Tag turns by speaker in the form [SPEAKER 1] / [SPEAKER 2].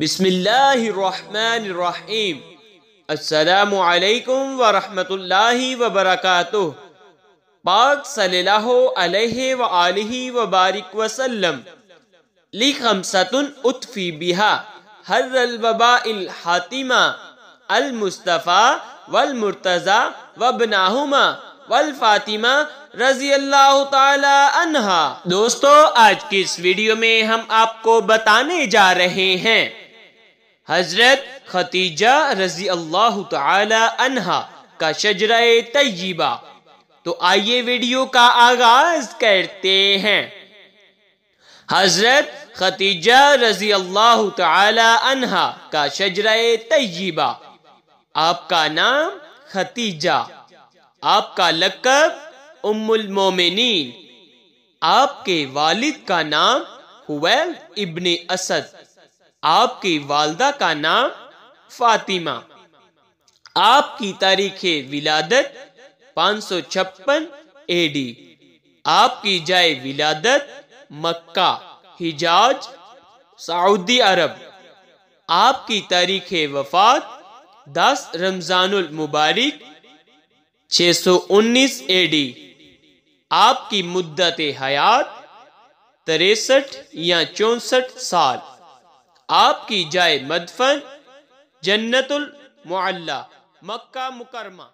[SPEAKER 1] बिस्मिल्लाहिर्रहमानिर्रहीम अस्सलामुअलैकुम व रहमतुल्लाहि व बरकातुह पाक सल्लल्लाहु अलैहि व आलिहि व बारिक वसल्लम ली खमसतुन उत्फी बिहा हर अलबा हातिमा अल मुस्तफ़ा वल मुर्तज़ा वबनाहुमा वल फातिमा रजी अल्लाह अन्हा दोस्तों आज की इस वीडियो में हम आपको बताने जा रहे हैं हजरत खतीजा रजी अल्लाह तहा का शजरा तयबा तो आइए वीडियो का आगाज करते हैं हजरत खतीजा रजी अल्लाह तहा का शजरा तयबा आपका नाम खतीजा आपका लकब उम्मुल मोमिनीन आपके वालिद का नाम हुवैल इब्ने असद आपकी वालदा का नाम फातिमा आपकी तारीख विलादत पाँच सौ छप्पन एडी आपकी जाय विलादत मक्का हिजाज सऊदी अरब आपकी तारीख वफात दस रमजानुल मुबारक 619 एडी आपकी मुद्दत हयात तिरसठ या चौसठ साल आपकी जाए मदफन जन्नतुल मुअल्ला मक्का मुकरमा